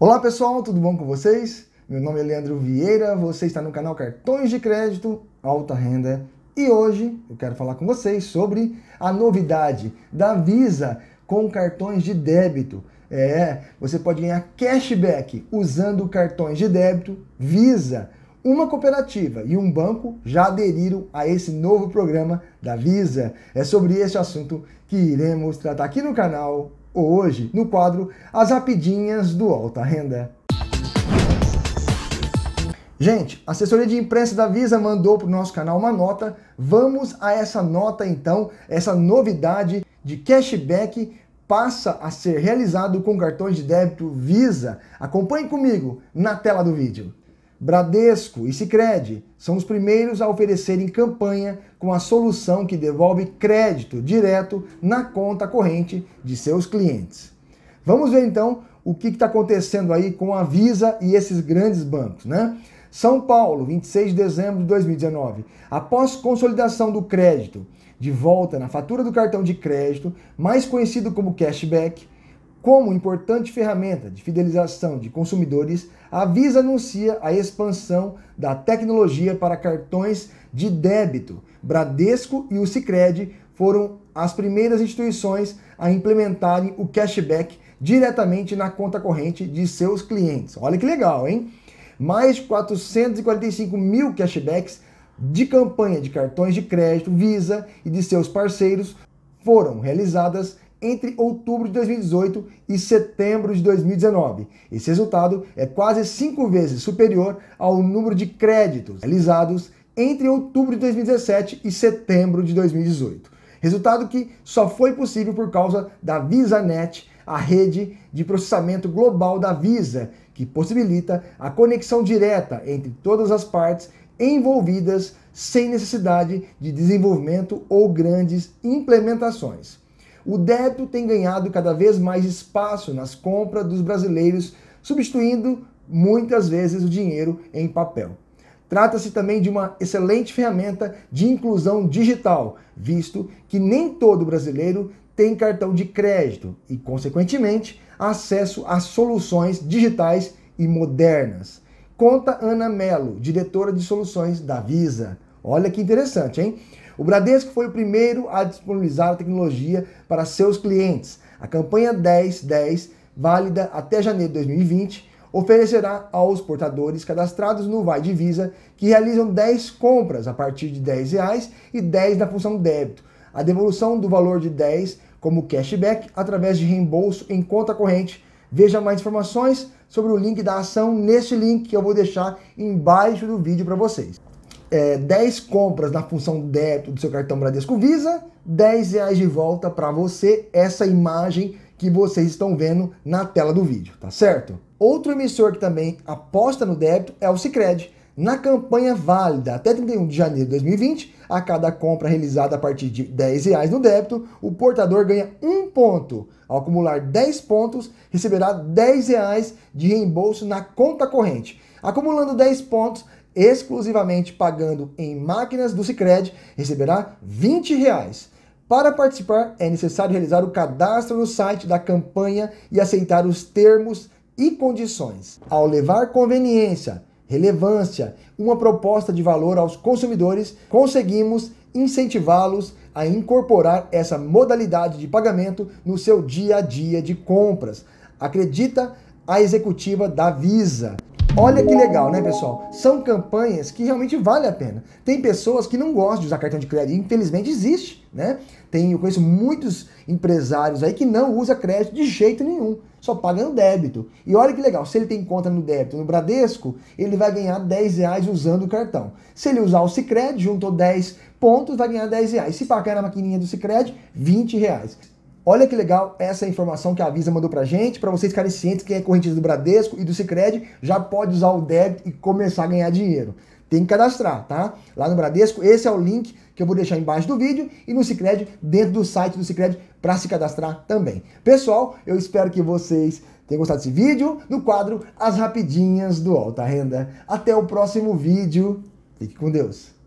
Olá pessoal, tudo bom com vocês? Meu nome é Leandro Vieira, você está no canal Cartões de Crédito Alta Renda e hoje eu quero falar com vocês sobre a novidade da Visa com cartões de débito. É, você pode ganhar cashback usando cartões de débito Visa. Uma cooperativa e um banco já aderiram a esse novo programa da Visa. É sobre esse assunto que iremos tratar aqui no canal hoje no quadro As Rapidinhas do Alta Renda. Gente, a assessoria de imprensa da Visa mandou para o nosso canal uma nota. Vamos a essa nota então, essa novidade de cashback passa a ser realizado com cartões de débito Visa. Acompanhe comigo na tela do vídeo. Bradesco e Sicredi são os primeiros a oferecerem campanha com a solução que devolve crédito direto na conta corrente de seus clientes. Vamos ver então o que está acontecendo aí com a Visa e esses grandes bancos, né? São Paulo, 26 de dezembro de 2019. Após consolidação do crédito de volta na fatura do cartão de crédito, mais conhecido como cashback, como importante ferramenta de fidelização de consumidores, a Visa anuncia a expansão da tecnologia para cartões de débito. Bradesco e o Sicredi foram as primeiras instituições a implementarem o cashback diretamente na conta corrente de seus clientes. Olha que legal, hein? Mais de 445 mil cashbacks de campanha de cartões de crédito Visa e de seus parceiros foram realizadas entre outubro de 2018 e setembro de 2019. Esse resultado é quase cinco vezes superior ao número de créditos realizados entre outubro de 2017 e setembro de 2018. Resultado que só foi possível por causa da VisaNet, a rede de processamento global da Visa, que possibilita a conexão direta entre todas as partes envolvidas sem necessidade de desenvolvimento ou grandes implementações o débito tem ganhado cada vez mais espaço nas compras dos brasileiros, substituindo muitas vezes o dinheiro em papel. Trata-se também de uma excelente ferramenta de inclusão digital, visto que nem todo brasileiro tem cartão de crédito e, consequentemente, acesso a soluções digitais e modernas. Conta Ana Melo, diretora de soluções da Visa. Olha que interessante, hein? O Bradesco foi o primeiro a disponibilizar a tecnologia para seus clientes. A campanha 1010, válida até janeiro de 2020, oferecerá aos portadores cadastrados no Vai Divisa que realizam 10 compras a partir de R$ reais e 10 na função débito, a devolução do valor de 10 como cashback através de reembolso em conta corrente. Veja mais informações sobre o link da ação neste link que eu vou deixar embaixo do vídeo para vocês é, 10 compras na função débito do seu cartão Bradesco Visa, 10 reais de volta para você, essa imagem que vocês estão vendo na tela do vídeo, tá certo? Outro emissor que também aposta no débito é o Sicredi. Na campanha válida até 31 de janeiro de 2020, a cada compra realizada a partir de 10 reais no débito, o portador ganha um ponto. Ao acumular 10 pontos, receberá 10 reais de reembolso na conta corrente. Acumulando 10 pontos, exclusivamente pagando em máquinas do Cicred, receberá R$ 20. Reais. Para participar, é necessário realizar o cadastro no site da campanha e aceitar os termos e condições. Ao levar conveniência, relevância, uma proposta de valor aos consumidores, conseguimos incentivá-los a incorporar essa modalidade de pagamento no seu dia a dia de compras. Acredita a executiva da Visa. Olha que legal, né, pessoal? São campanhas que realmente vale a pena. Tem pessoas que não gostam de usar cartão de crédito, infelizmente existe, né? Tem, eu conheço muitos empresários aí que não usa crédito de jeito nenhum, só paga no débito. E olha que legal, se ele tem conta no débito no Bradesco, ele vai ganhar 10 reais usando o cartão. Se ele usar o Cicred, juntou 10 pontos, vai ganhar 10 reais. Se pagar na maquininha do Cicred, 20 reais. Olha que legal essa informação que a Visa mandou pra gente, para vocês ficarem cientes quem é correntista do Bradesco e do Sicredi já pode usar o débito e começar a ganhar dinheiro. Tem que cadastrar, tá? Lá no Bradesco, esse é o link que eu vou deixar embaixo do vídeo e no Sicredi dentro do site do Sicredi para se cadastrar também. Pessoal, eu espero que vocês tenham gostado desse vídeo no quadro As Rapidinhas do Alta Renda. Até o próximo vídeo. Fique com Deus.